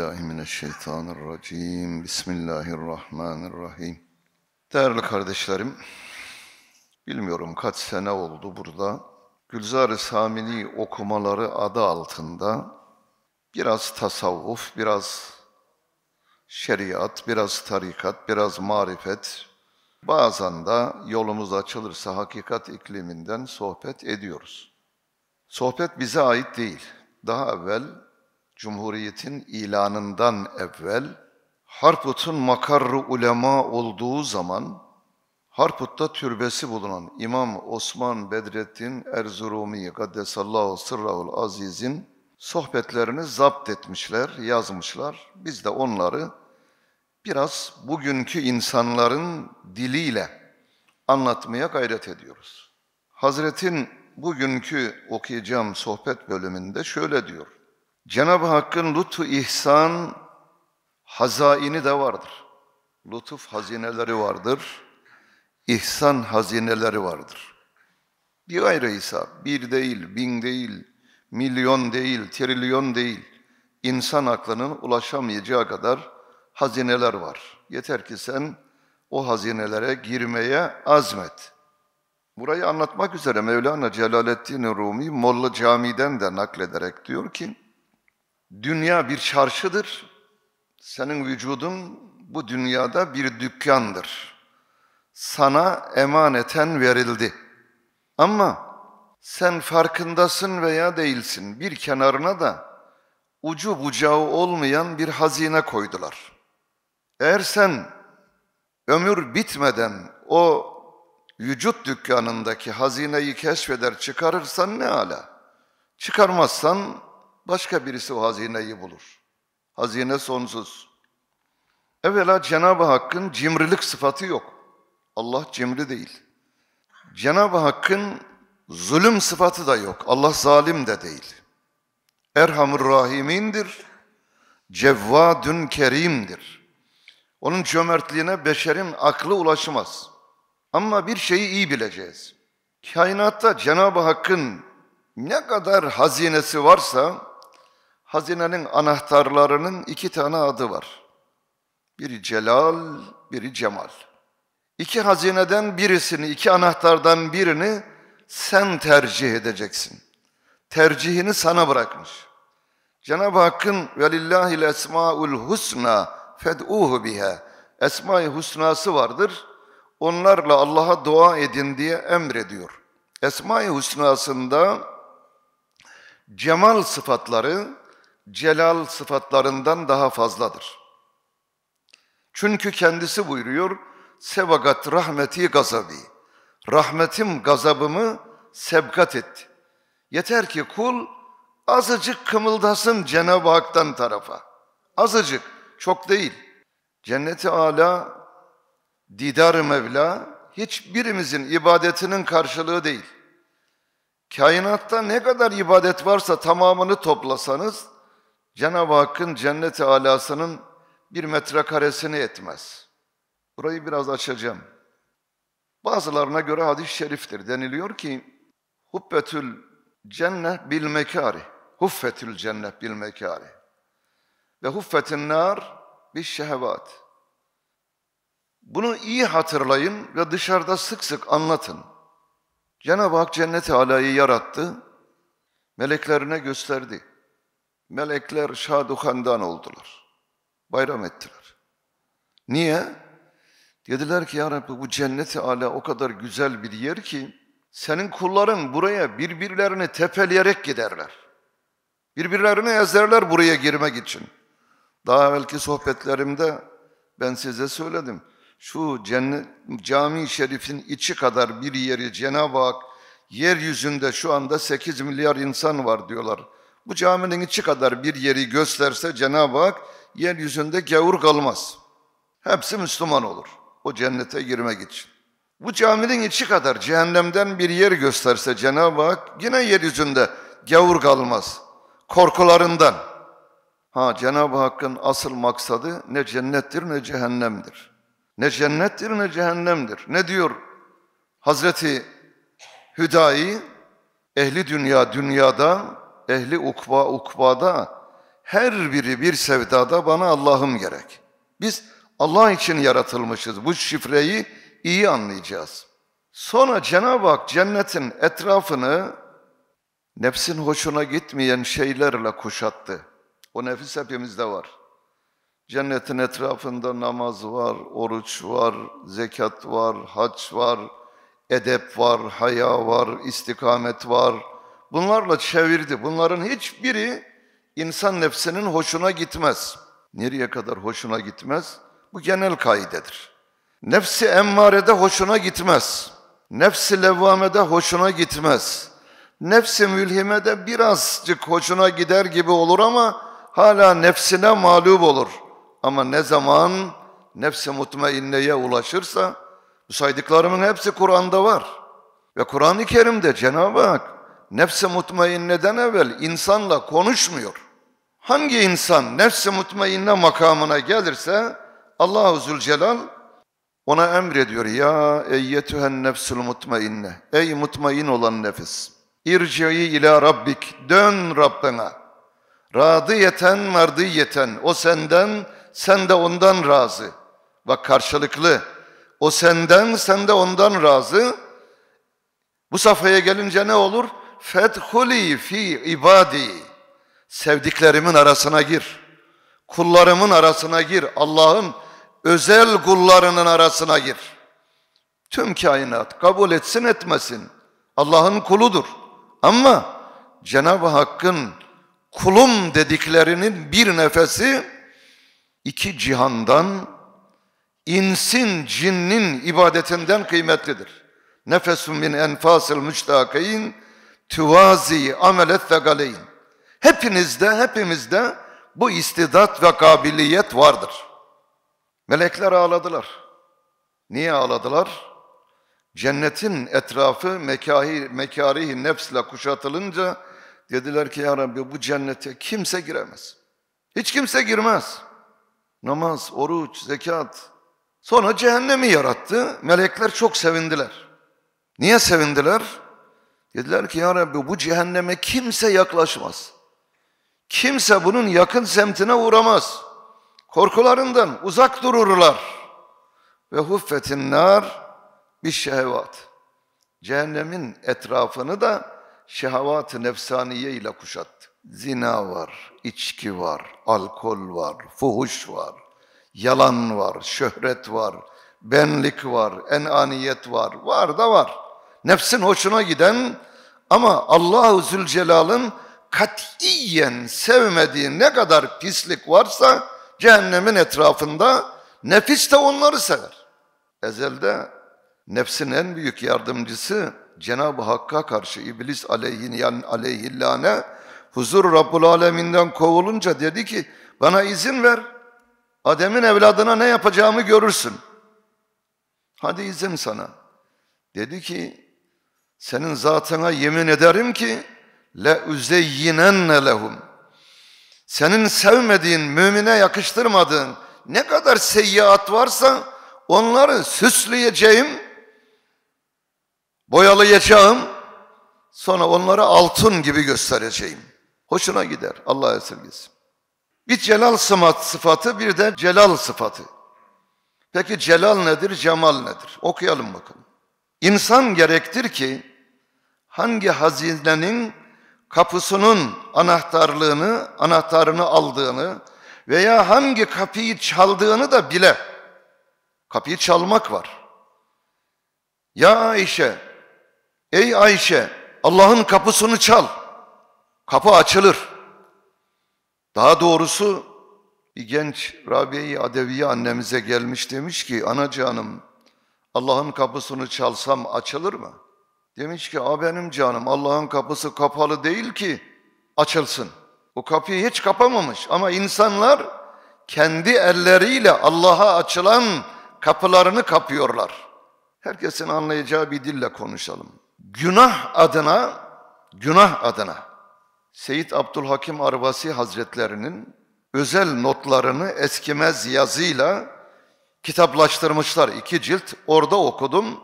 billahi mineşşeytanirracim. Bismillahirrahmanirrahim. Değerli kardeşlerim, bilmiyorum kaç sene oldu burada. Gülzar-ı Samini okumaları adı altında biraz tasavvuf, biraz şeriat, biraz tarikat, biraz marifet, bazen de yolumuz açılırsa hakikat ikliminden sohbet ediyoruz. Sohbet bize ait değil. Daha evvel Cumhuriyet'in ilanından evvel Harput'un makarrı ulema olduğu zaman Harput'ta türbesi bulunan İmam Osman Bedrettin Erzurumi Gaddesallahu Sırrahul Aziz'in sohbetlerini zapt etmişler, yazmışlar. Biz de onları biraz bugünkü insanların diliyle anlatmaya gayret ediyoruz. Hazretin bugünkü okuyacağım sohbet bölümünde şöyle diyor. Cenab-ı Hakk'ın lütfu ihsan hazaini de vardır. Lütuf hazineleri vardır. İhsan hazineleri vardır. Bir ayrı hesap, bir değil, bin değil, milyon değil, trilyon değil. İnsan aklının ulaşamayacağı kadar hazineler var. Yeter ki sen o hazinelere girmeye azmet. Burayı anlatmak üzere Mevlana Celaleddin Rumi Molla Cami'den de naklederek diyor ki, Dünya bir çarşıdır. Senin vücudun bu dünyada bir dükkandır. Sana emaneten verildi. Ama sen farkındasın veya değilsin. Bir kenarına da ucu bucağı olmayan bir hazine koydular. Eğer sen ömür bitmeden o vücut dükkanındaki hazineyi keşfeder çıkarırsan ne ala? Çıkarmazsan Başka birisi o hazineyi bulur. Hazine sonsuz. Evvela Cenab-ı Hakk'ın cimrilik sıfatı yok. Allah cimri değil. Cenab-ı Hakk'ın zulüm sıfatı da yok. Allah zalim de değil. Erhamur Rahim'indir. Cevvadün Kerim'dir. Onun cömertliğine beşerin aklı ulaşmaz. Ama bir şeyi iyi bileceğiz. Kainatta Cenab-ı Hakk'ın ne kadar hazinesi varsa hazinenin anahtarlarının iki tane adı var. Biri celal, biri cemal. İki hazineden birisini, iki anahtardan birini sen tercih edeceksin. Tercihini sana bırakmış. Cenab-ı Hakk'ın velillahi esmaul husna fed'uhu biha. Esma-i husnası vardır. Onlarla Allah'a dua edin diye emrediyor. Esma-i husnasında cemal sıfatları celal sıfatlarından daha fazladır. Çünkü kendisi buyuruyor, sebagat rahmeti gazabi. Rahmetim gazabımı sebkat etti. Yeter ki kul azıcık kımıldasın Cenab-ı Hak'tan tarafa. Azıcık, çok değil. Cenneti ala, didar-ı Mevla, hiçbirimizin ibadetinin karşılığı değil. Kainatta ne kadar ibadet varsa tamamını toplasanız Cenab-ı Hakk'ın cennet-i alasının bir metrekaresini etmez. Burayı biraz açacağım. Bazılarına göre hadis-i şeriftir. Deniliyor ki, hubbetül cennet bil mekari. Huffetül cennet bil mekari. Ve huffetin nar bir şehvat. Bunu iyi hatırlayın ve dışarıda sık sık anlatın. Cenab-ı Hak cenneti alayı yarattı, meleklerine gösterdi melekler şaduhandan oldular. Bayram ettiler. Niye? Dediler ki ya Rabbi bu cenneti ala o kadar güzel bir yer ki senin kulların buraya birbirlerini tepeleyerek giderler. Birbirlerini ezerler buraya girmek için. Daha evvelki sohbetlerimde ben size söyledim. Şu cennet, cami şerifin içi kadar bir yeri Cenab-ı Hak yeryüzünde şu anda 8 milyar insan var diyorlar. Bu caminin içi kadar bir yeri gösterse Cenab-ı Hak yeryüzünde gavur kalmaz. Hepsi Müslüman olur. O cennete girmek için. Bu caminin içi kadar cehennemden bir yer gösterse Cenab-ı Hak yine yeryüzünde gavur kalmaz. Korkularından. Ha Cenab-ı Hakk'ın asıl maksadı ne cennettir ne cehennemdir. Ne cennettir ne cehennemdir. Ne diyor Hazreti Hüdayi ehli dünya dünyada ehli ukba ukbada her biri bir sevdada bana Allah'ım gerek. Biz Allah için yaratılmışız. Bu şifreyi iyi anlayacağız. Sonra Cenab-ı Hak cennetin etrafını nefsin hoşuna gitmeyen şeylerle kuşattı. O nefis hepimizde var. Cennetin etrafında namaz var, oruç var, zekat var, hac var, edep var, haya var, istikamet var, bunlarla çevirdi. Bunların hiçbiri insan nefsinin hoşuna gitmez. Nereye kadar hoşuna gitmez? Bu genel kaidedir. Nefsi emmarede hoşuna gitmez. Nefsi levvamede hoşuna gitmez. Nefsi mülhimede birazcık hoşuna gider gibi olur ama hala nefsine mağlup olur. Ama ne zaman nefsi mutmainneye ulaşırsa bu saydıklarımın hepsi Kur'an'da var. Ve Kur'an-ı Kerim'de Cenab-ı Hak nefse mutmainneden evvel insanla konuşmuyor. Hangi insan nefse mutmainne makamına gelirse Allahu Zülcelal ona emrediyor. Ya eyyetühen nefsul mutmainne. Ey mutmain olan nefis. İrci'i ila rabbik. Dön Rabbine. Radiyeten mardiyeten. O senden, sen de ondan razı. Bak karşılıklı. O senden, sen de ondan razı. Bu safhaya gelince ne olur? fethuli fi ibadi. Sevdiklerimin arasına gir. Kullarımın arasına gir. Allah'ın özel kullarının arasına gir. Tüm kainat kabul etsin etmesin. Allah'ın kuludur. Ama Cenab-ı Hakk'ın kulum dediklerinin bir nefesi iki cihandan insin cinnin ibadetinden kıymetlidir. Nefesun min enfasil müçtakayn tüvazi amelet galeyin. Hepinizde, hepimizde bu istidat ve kabiliyet vardır. Melekler ağladılar. Niye ağladılar? Cennetin etrafı mekahi, mekarihi nefsle kuşatılınca dediler ki ya Rabbi bu cennete kimse giremez. Hiç kimse girmez. Namaz, oruç, zekat. Sonra cehennemi yarattı. Melekler çok sevindiler. Niye sevindiler? Dediler ki ya Rabbi bu cehenneme kimse yaklaşmaz. Kimse bunun yakın semtine uğramaz. Korkularından uzak dururlar. Ve huffetin nar bir şehvat. Cehennemin etrafını da şehavat-ı nefsaniye ile kuşattı. Zina var, içki var, alkol var, fuhuş var, yalan var, şöhret var, benlik var, enaniyet var, var da var nefsin hoşuna giden ama Allahu Zülcelal'ın katiyen sevmediği ne kadar pislik varsa cehennemin etrafında nefis de onları sever. Ezelde nefsin en büyük yardımcısı Cenab-ı Hakk'a karşı iblis aleyhin yani aleyhillâne huzur Rabbul Aleminden kovulunca dedi ki bana izin ver Adem'in evladına ne yapacağımı görürsün. Hadi izin sana. Dedi ki senin zatına yemin ederim ki le üzeyyinenne lehum. Senin sevmediğin, mümine yakıştırmadığın ne kadar seyyiat varsa onları süsleyeceğim, boyalayacağım, sonra onları altın gibi göstereceğim. Hoşuna gider, Allah esirgesin. Bir celal sıfatı, bir de celal sıfatı. Peki celal nedir, cemal nedir? Okuyalım bakalım. İnsan gerektir ki hangi hazinenin kapısının anahtarlığını, anahtarını aldığını veya hangi kapıyı çaldığını da bile. Kapıyı çalmak var. Ya Ayşe, ey Ayşe Allah'ın kapısını çal. Kapı açılır. Daha doğrusu bir genç Rabia'yı Adeviye annemize gelmiş demiş ki, anacığım Allah'ın kapısını çalsam açılır mı?'' Demiş ki a benim canım Allah'ın kapısı kapalı değil ki açılsın. O kapıyı hiç kapamamış ama insanlar kendi elleriyle Allah'a açılan kapılarını kapıyorlar. Herkesin anlayacağı bir dille konuşalım. Günah adına, günah adına Seyyid Abdülhakim Arvasi Hazretlerinin özel notlarını eskimez yazıyla kitaplaştırmışlar. iki cilt orada okudum.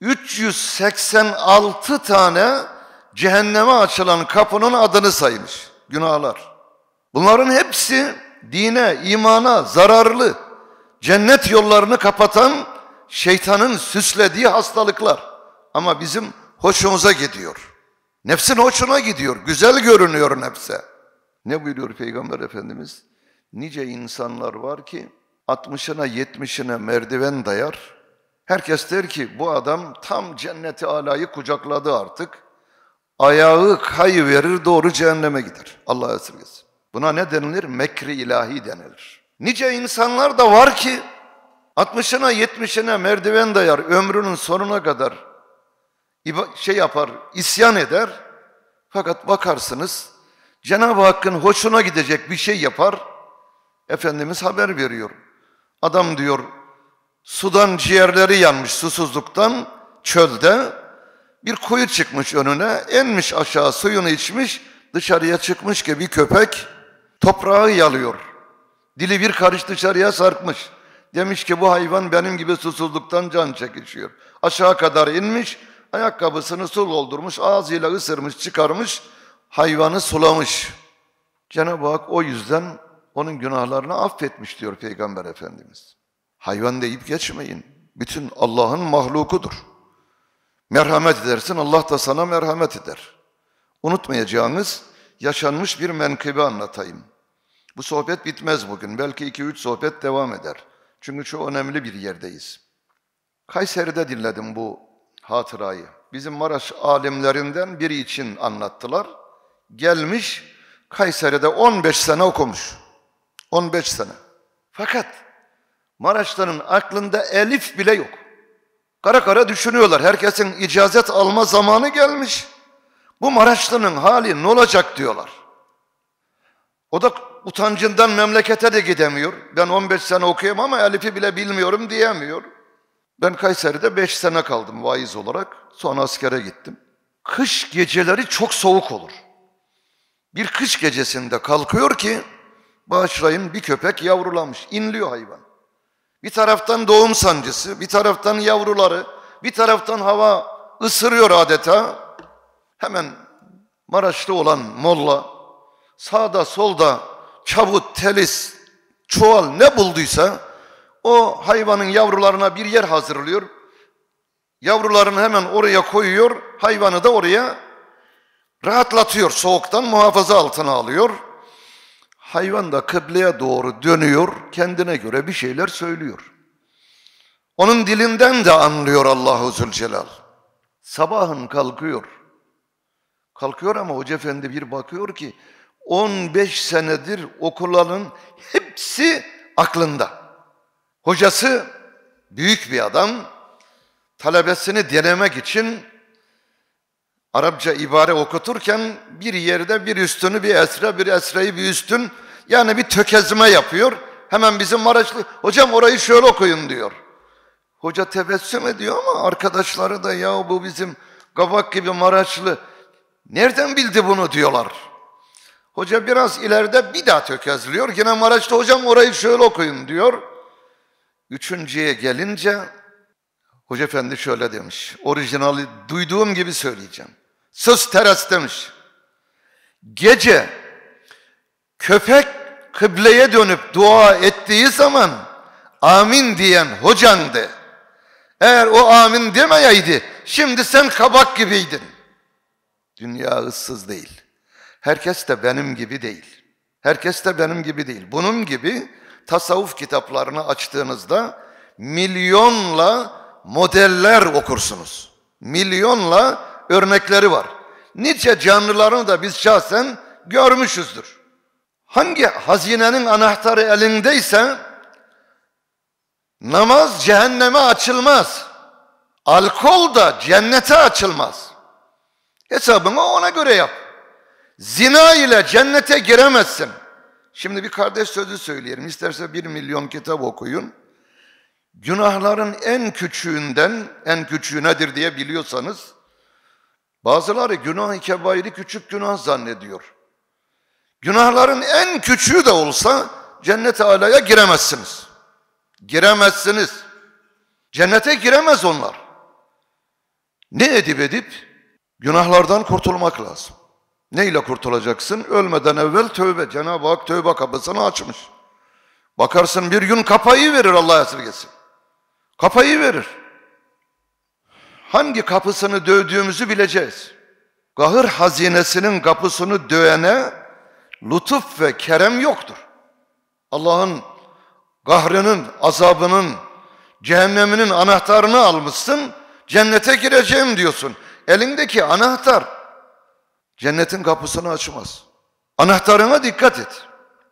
386 tane cehenneme açılan kapının adını saymış. Günahlar. Bunların hepsi dine, imana zararlı, cennet yollarını kapatan şeytanın süslediği hastalıklar. Ama bizim hoşumuza gidiyor. Nefsin hoşuna gidiyor. Güzel görünüyor nefse. Ne buyuruyor Peygamber Efendimiz? Nice insanlar var ki 60'ına 70'ine merdiven dayar, Herkes der ki bu adam tam cenneti alayı kucakladı artık. Ayağı verir doğru cehenneme gider. Allah esirgesin. Buna ne denilir? Mekri ilahi denilir. Nice insanlar da var ki 60'ına 70'ine merdiven dayar ömrünün sonuna kadar şey yapar, isyan eder. Fakat bakarsınız Cenab-ı Hakk'ın hoşuna gidecek bir şey yapar. Efendimiz haber veriyor. Adam diyor Sudan ciğerleri yanmış susuzluktan çölde bir kuyu çıkmış önüne, enmiş aşağı suyunu içmiş, dışarıya çıkmış ki bir köpek toprağı yalıyor. Dili bir karış dışarıya sarkmış. Demiş ki bu hayvan benim gibi susuzluktan can çekişiyor. Aşağı kadar inmiş, ayakkabısını su doldurmuş, ağzıyla ısırmış, çıkarmış, hayvanı sulamış. Cenab-ı Hak o yüzden onun günahlarını affetmiş diyor Peygamber Efendimiz. Hayvan deyip geçmeyin. Bütün Allah'ın mahlukudur. Merhamet edersin, Allah da sana merhamet eder. Unutmayacağınız yaşanmış bir menkıbe anlatayım. Bu sohbet bitmez bugün. Belki iki üç sohbet devam eder. Çünkü çok önemli bir yerdeyiz. Kayseri'de dinledim bu hatırayı. Bizim Maraş alimlerinden biri için anlattılar. Gelmiş Kayseri'de 15 sene okumuş. 15 sene. Fakat Maraşlı'nın aklında elif bile yok. Kara kara düşünüyorlar. Herkesin icazet alma zamanı gelmiş. Bu Maraşlı'nın hali ne olacak diyorlar. O da utancından memlekete de gidemiyor. Ben 15 sene okuyayım ama Elif'i bile bilmiyorum diyemiyor. Ben Kayseri'de 5 sene kaldım vaiz olarak. Sonra askere gittim. Kış geceleri çok soğuk olur. Bir kış gecesinde kalkıyor ki bağışlayın bir köpek yavrulamış. İnliyor hayvan. Bir taraftan doğum sancısı, bir taraftan yavruları, bir taraftan hava ısırıyor adeta. Hemen Maraşlı olan molla sağda solda çabut, telis, çuval ne bulduysa o hayvanın yavrularına bir yer hazırlıyor. Yavrularını hemen oraya koyuyor, hayvanı da oraya rahatlatıyor, soğuktan muhafaza altına alıyor. Hayvan da kıbleye doğru dönüyor, kendine göre bir şeyler söylüyor. Onun dilinden de anlıyor Allahu Zülcelal. Sabahın kalkıyor. Kalkıyor ama Hoca Efendi bir bakıyor ki 15 senedir okulların hepsi aklında. Hocası büyük bir adam talebesini denemek için Arapça ibare okuturken bir yerde bir üstünü bir esra, bir esrayı bir üstün yani bir tökezme yapıyor. Hemen bizim Maraşlı, hocam orayı şöyle okuyun diyor. Hoca tebessüm ediyor ama arkadaşları da ya bu bizim kabak gibi Maraşlı nereden bildi bunu diyorlar. Hoca biraz ileride bir daha tökezliyor. Yine Maraşlı hocam orayı şöyle okuyun diyor. Üçüncüye gelince Hoca Efendi şöyle demiş. Orijinali duyduğum gibi söyleyeceğim. Sus teras demiş. Gece köpek kıbleye dönüp dua ettiği zaman amin diyen hocandı. Eğer o amin demeyeydi şimdi sen kabak gibiydin. Dünya ıssız değil. Herkes de benim gibi değil. Herkes de benim gibi değil. Bunun gibi tasavvuf kitaplarını açtığınızda milyonla modeller okursunuz. Milyonla örnekleri var. Nice canlılarını da biz şahsen görmüşüzdür. Hangi hazinenin anahtarı elindeyse namaz cehenneme açılmaz. Alkol da cennete açılmaz. Hesabını ona göre yap. Zina ile cennete giremezsin. Şimdi bir kardeş sözü söyleyelim. İsterse bir milyon kitap okuyun. Günahların en küçüğünden en küçüğü nedir diye biliyorsanız Bazıları günah-ı kebairi küçük günah zannediyor. Günahların en küçüğü de olsa cennete alaya giremezsiniz. Giremezsiniz. Cennete giremez onlar. Ne edip edip günahlardan kurtulmak lazım. Neyle kurtulacaksın? Ölmeden evvel tövbe. Cenab-ı Hak tövbe kapısını açmış. Bakarsın bir gün kapayı verir Allah esirgesin. Kapayı verir hangi kapısını dövdüğümüzü bileceğiz. Gahır hazinesinin kapısını dövene lütuf ve kerem yoktur. Allah'ın kahrının, azabının, cehenneminin anahtarını almışsın, cennete gireceğim diyorsun. Elindeki anahtar cennetin kapısını açmaz. Anahtarına dikkat et.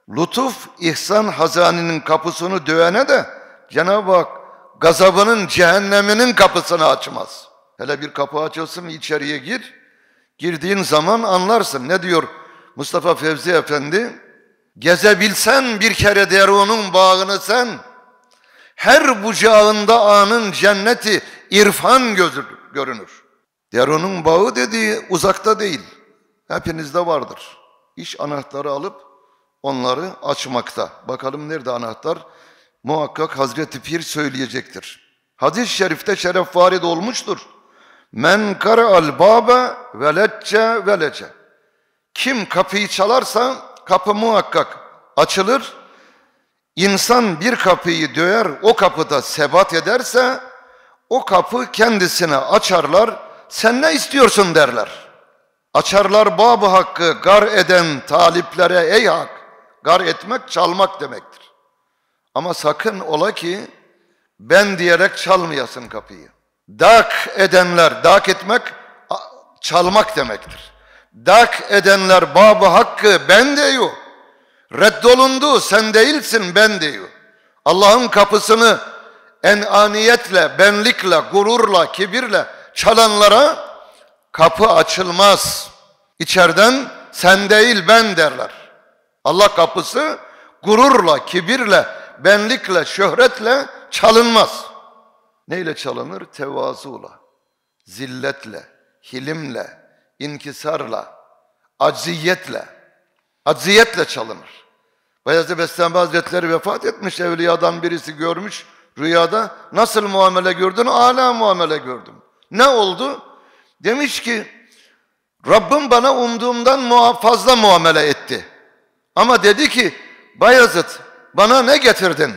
Lütuf, ihsan hazaninin kapısını dövene de Cenab-ı Hak gazabının, cehenneminin kapısını açmaz. Hele bir kapı açılsın içeriye gir. Girdiğin zaman anlarsın. Ne diyor Mustafa Fevzi Efendi? Gezebilsen bir kere derunun bağını sen, her bucağında anın cenneti irfan gözür, görünür. Derunun bağı dediği uzakta değil, hepinizde vardır. İş anahtarı alıp onları açmakta. Bakalım nerede anahtar? muhakkak Hazreti Pir söyleyecektir. Hadis-i şerifte şerefvari varid olmuştur. Men kara'al babe velecce velece. Kim kapıyı çalarsa kapı muhakkak açılır. İnsan bir kapıyı döyer, o kapıda sebat ederse o kapı kendisine açarlar, sen ne istiyorsun derler. Açarlar babı hakkı gar eden taliplere ey hak. Gar etmek çalmak demektir. Ama sakın ola ki ben diyerek çalmayasın kapıyı. Dak edenler, dak etmek çalmak demektir. Dak edenler babı hakkı ben diyor. Reddolundu sen değilsin ben diyor. Allah'ın kapısını enaniyetle, benlikle, gururla, kibirle çalanlara kapı açılmaz. İçeriden sen değil ben derler. Allah kapısı gururla, kibirle, benlikle, şöhretle çalınmaz. Neyle çalınır? Tevazuyla, zilletle, hilimle, inkisarla, acziyetle, acziyetle çalınır. Bayezid Bestami Hazretleri vefat etmiş, evliyadan birisi görmüş rüyada. Nasıl muamele gördün? Ala muamele gördüm. Ne oldu? Demiş ki, Rabbim bana umduğumdan fazla muamele etti. Ama dedi ki, Bayezid bana ne getirdin?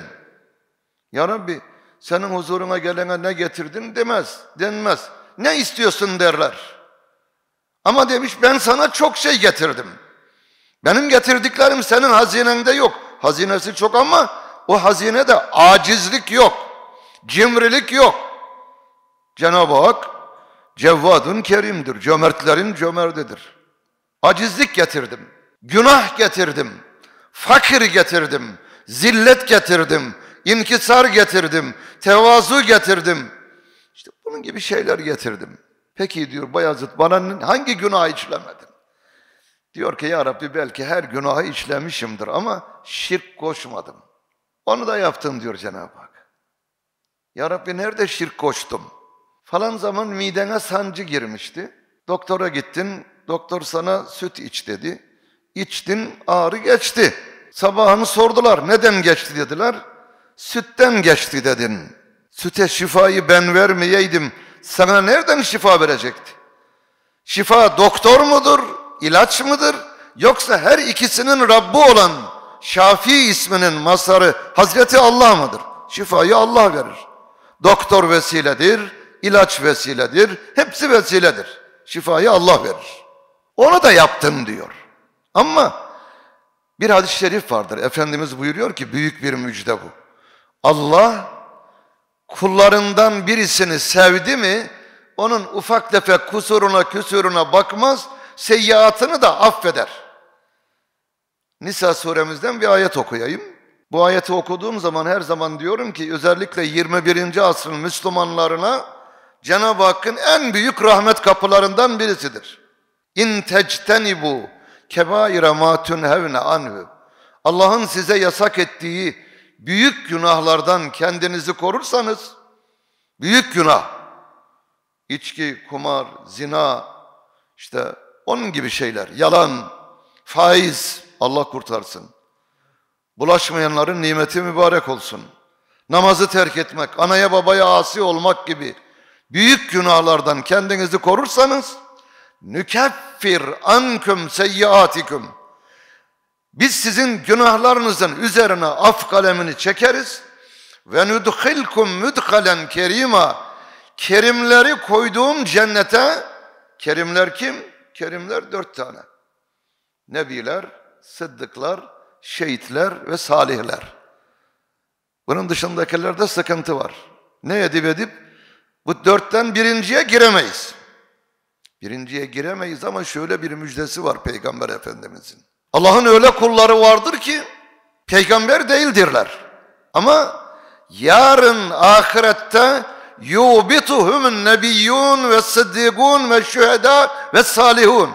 Ya Rabbi senin huzuruna gelene ne getirdin demez, denmez. Ne istiyorsun derler. Ama demiş ben sana çok şey getirdim. Benim getirdiklerim senin hazinende yok. Hazinesi çok ama o hazinede acizlik yok. Cimrilik yok. Cenab-ı Hak cevvadun kerimdir. Cömertlerin cömertidir. Acizlik getirdim. Günah getirdim. Fakir getirdim. Zillet getirdim, inkisar getirdim, tevazu getirdim. İşte bunun gibi şeyler getirdim. Peki diyor Bayazıt bana hangi günah işlemedin? Diyor ki ya Rabbi belki her günahı işlemişimdir ama şirk koşmadım. Onu da yaptın diyor Cenab-ı Hak. Ya Rabbi nerede şirk koştum? Falan zaman midene sancı girmişti. Doktora gittin, doktor sana süt iç dedi. İçtin, ağrı geçti. Sabahını sordular. Neden geçti dediler. Sütten geçti dedin. Süte şifayı ben vermeyeydim. Sana nereden şifa verecekti? Şifa doktor mudur? ilaç mıdır? Yoksa her ikisinin Rabbi olan Şafi isminin masarı Hazreti Allah mıdır? Şifayı Allah verir. Doktor vesiledir, ilaç vesiledir, hepsi vesiledir. Şifayı Allah verir. Onu da yaptın diyor. Ama bir hadis-i şerif vardır. Efendimiz buyuruyor ki büyük bir müjde bu. Allah kullarından birisini sevdi mi onun ufak tefek kusuruna küsuruna bakmaz, seyyiatını da affeder. Nisa suremizden bir ayet okuyayım. Bu ayeti okuduğum zaman her zaman diyorum ki özellikle 21. asrın Müslümanlarına Cenab-ı Hakk'ın en büyük rahmet kapılarından birisidir. İn tectenibu Kebaira ma tunhevne anhu. Allah'ın size yasak ettiği büyük günahlardan kendinizi korursanız büyük günah içki, kumar, zina işte onun gibi şeyler, yalan, faiz Allah kurtarsın. Bulaşmayanların nimeti mübarek olsun. Namazı terk etmek, anaya babaya asi olmak gibi büyük günahlardan kendinizi korursanız nükeffir anküm seyyiatikum. Biz sizin günahlarınızın üzerine af kalemini çekeriz ve nudhilkum müdhalen kerima. Kerimleri koyduğum cennete, kerimler kim? Kerimler dört tane. Nebiler, sıddıklar, şehitler ve salihler. Bunun dışındakilerde sıkıntı var. Ne edip edip bu dörtten birinciye giremeyiz. Birinciye giremeyiz ama şöyle bir müjdesi var Peygamber Efendimizin. Allah'ın öyle kulları vardır ki peygamber değildirler. Ama yarın ahirette yubituhumun nebiyyun ve sıddıkun ve şüheda ve salihun.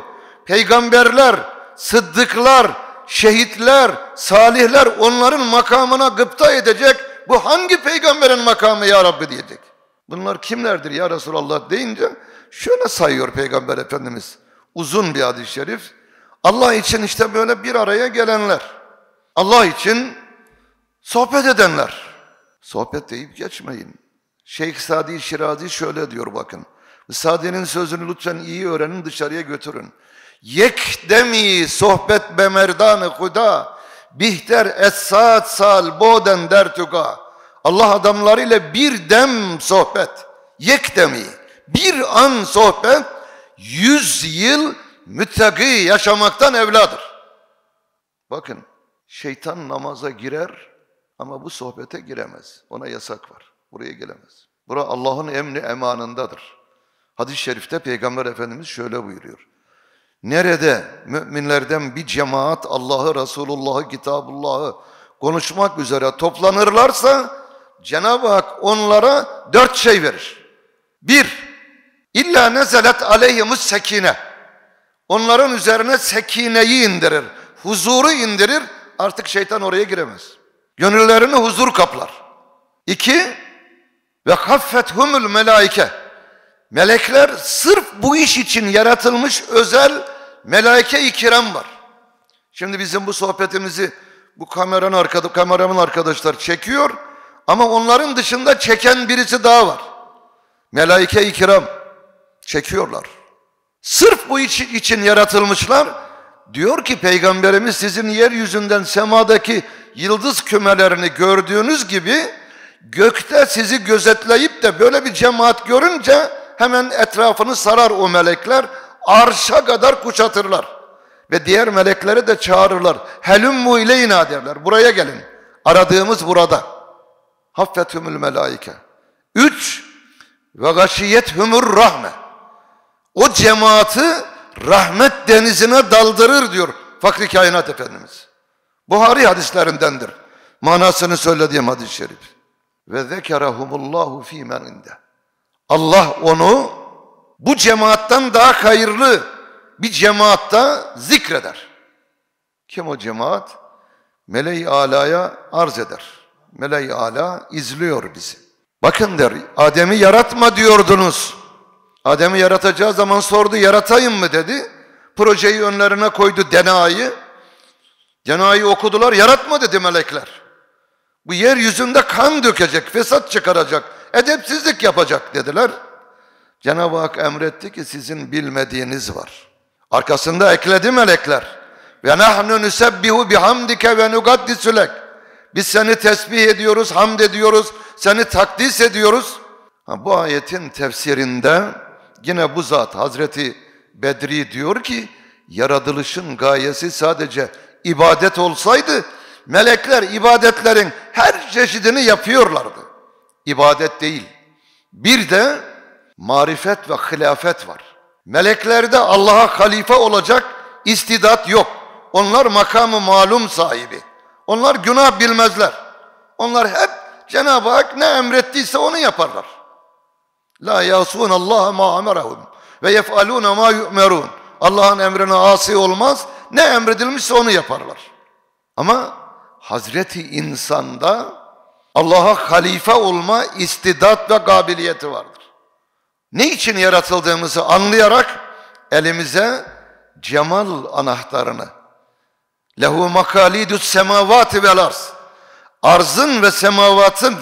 Peygamberler, sıddıklar, şehitler, salihler onların makamına gıpta edecek. Bu hangi peygamberin makamı ya Rabbi diyecek. Bunlar kimlerdir ya Resulallah deyince şöyle sayıyor Peygamber Efendimiz. Uzun bir hadis-i şerif. Allah için işte böyle bir araya gelenler. Allah için sohbet edenler. Sohbet deyip geçmeyin. Şeyh Sadi Şirazi şöyle diyor bakın. Sadi'nin sözünü lütfen iyi öğrenin dışarıya götürün. Yek demi sohbet bemerdanı kuda bihter es saat sal boden dertuga. Allah adamlarıyla bir dem sohbet, yek demi, bir an sohbet, yüz yıl müttaki yaşamaktan evladır. Bakın, şeytan namaza girer ama bu sohbete giremez. Ona yasak var. Buraya gelemez. Bura Allah'ın emni emanındadır. Hadis-i şerifte Peygamber Efendimiz şöyle buyuruyor. Nerede müminlerden bir cemaat Allah'ı, Resulullah'ı, Kitabullah'ı konuşmak üzere toplanırlarsa Cenab-ı Hak onlara dört şey verir. Bir, illa nezelet aleyhimus sekine. Onların üzerine sekineyi indirir. Huzuru indirir. Artık şeytan oraya giremez. Gönüllerini huzur kaplar. İki, ve humul melaike. Melekler sırf bu iş için yaratılmış özel melaike ikram var. Şimdi bizim bu sohbetimizi bu kameranın arkada, kameramın arkadaşlar çekiyor. Ama onların dışında çeken birisi daha var. Melaike-i kiram çekiyorlar. Sırf bu için, için yaratılmışlar. Diyor ki Peygamberimiz sizin yeryüzünden semadaki yıldız kümelerini gördüğünüz gibi gökte sizi gözetleyip de böyle bir cemaat görünce hemen etrafını sarar o melekler. Arşa kadar kuşatırlar. Ve diğer melekleri de çağırırlar. Helümmu ileyna derler. Buraya gelin. Aradığımız burada. Haffethumul melaike. Üç, ve gashiyet humur rahme. O cemaati rahmet denizine daldırır diyor Fakri Kainat Efendimiz. Buhari hadislerindendir. Manasını söylediğim hadis-i şerif. Ve zekerahumullahu fi meninde. Allah onu bu cemaatten daha hayırlı bir cemaatta zikreder. Kim o cemaat? Meleği alaya arz eder. Meleği Ala izliyor bizi. Bakın der, Adem'i yaratma diyordunuz. Adem'i yaratacağı zaman sordu, yaratayım mı dedi. Projeyi önlerine koydu Dena'yı. Dena'yı okudular, yaratma dedi melekler. Bu yeryüzünde kan dökecek, fesat çıkaracak, edepsizlik yapacak dediler. Cenab-ı Hak emretti ki sizin bilmediğiniz var. Arkasında ekledi melekler. Ve nahnu nusebbihu bihamdike ve nugaddisulek. Biz seni tesbih ediyoruz, hamd ediyoruz, seni takdis ediyoruz. Ha, bu ayetin tefsirinde yine bu zat Hazreti Bedri diyor ki yaratılışın gayesi sadece ibadet olsaydı melekler ibadetlerin her çeşidini yapıyorlardı. İbadet değil. Bir de marifet ve hilafet var. Meleklerde Allah'a halife olacak istidat yok. Onlar makamı malum sahibi. Onlar günah bilmezler. Onlar hep Cenab-ı Hak ne emrettiyse onu yaparlar. La yasun Allah ma amerahum ve yefalun ma yu'merun. Allah'ın emrine asi olmaz. Ne emredilmişse onu yaparlar. Ama Hazreti insanda Allah'a halife olma istidat ve kabiliyeti vardır. Ne için yaratıldığımızı anlayarak elimize cemal anahtarını Lehu makalidus semavati vel arz. Arzın ve semavatın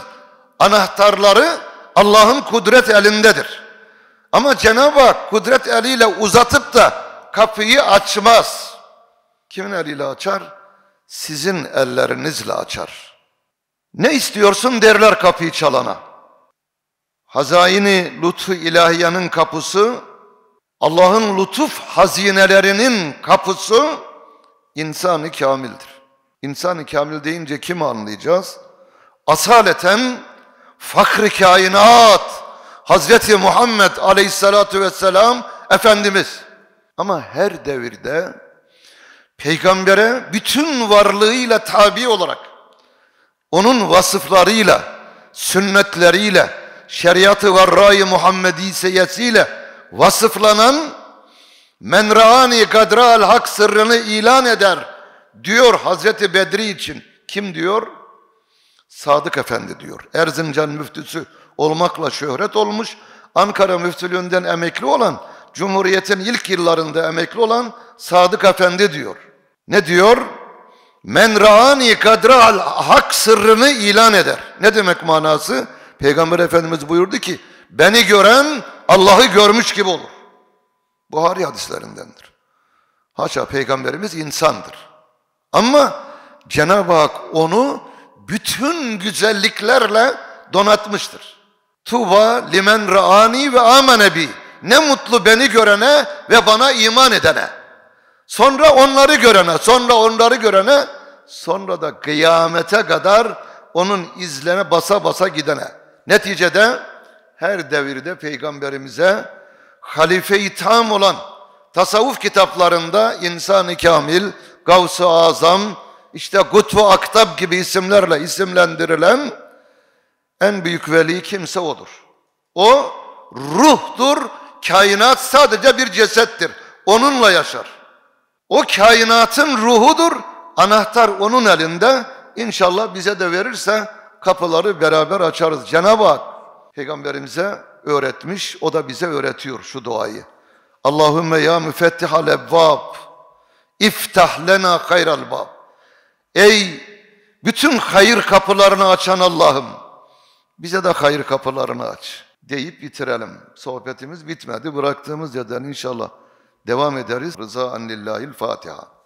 anahtarları Allah'ın kudret elindedir. Ama Cenab-ı Hak kudret eliyle uzatıp da kapıyı açmaz. Kimin eliyle açar? Sizin ellerinizle açar. Ne istiyorsun derler kapıyı çalana. Hazayini lütfu ilahiyenin kapısı, Allah'ın lütuf hazinelerinin kapısı insanı kamildir. İnsanı kamil deyince kim anlayacağız? Asaleten fakri kainat Hazreti Muhammed Aleyhisselatü Vesselam Efendimiz. Ama her devirde peygambere bütün varlığıyla tabi olarak onun vasıflarıyla, sünnetleriyle, şeriatı ve varrayı Muhammediseyesiyle vasıflanan Men ra'ani al hak sırrını ilan eder diyor Hazreti Bedri için. Kim diyor? Sadık Efendi diyor. Erzincan müftüsü olmakla şöhret olmuş. Ankara müftülüğünden emekli olan, Cumhuriyet'in ilk yıllarında emekli olan Sadık Efendi diyor. Ne diyor? Men ra'ani al hak sırrını ilan eder. Ne demek manası? Peygamber Efendimiz buyurdu ki, beni gören Allah'ı görmüş gibi olur. Buhari hadislerindendir. Haşa peygamberimiz insandır. Ama Cenab-ı Hak onu bütün güzelliklerle donatmıştır. Tuba limen raani ve Amenebi Ne mutlu beni görene ve bana iman edene. Sonra onları görene, sonra onları görene, sonra da kıyamete kadar onun izlene basa basa gidene. Neticede her devirde peygamberimize halife-i tam olan tasavvuf kitaplarında insan-ı kamil, Gavs-ı Azam, işte Kutbu Aktab gibi isimlerle isimlendirilen en büyük veli kimse odur. O ruhtur, kainat sadece bir cesettir. Onunla yaşar. O kainatın ruhudur, anahtar onun elinde. İnşallah bize de verirse kapıları beraber açarız. Cenab-ı Hak Peygamberimize öğretmiş, o da bize öğretiyor şu duayı. Allahümme ya müfettihal evvab, iftah lena hayral bab. Ey bütün hayır kapılarını açan Allah'ım, bize de hayır kapılarını aç deyip bitirelim. Sohbetimiz bitmedi, bıraktığımız yerden inşallah devam ederiz. Rıza annillahil Fatiha.